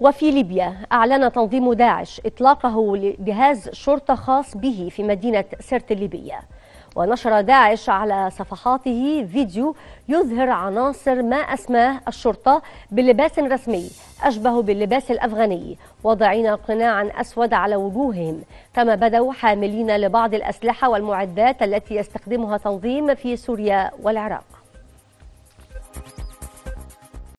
وفي ليبيا أعلن تنظيم داعش إطلاقه لجهاز شرطة خاص به في مدينة سرت الليبية ونشر داعش على صفحاته فيديو يظهر عناصر ما أسماه الشرطة بلباس رسمي أشبه باللباس الأفغاني واضعين قناعا أسود على وجوههم كما بدوا حاملين لبعض الأسلحة والمعدات التي يستخدمها تنظيم في سوريا والعراق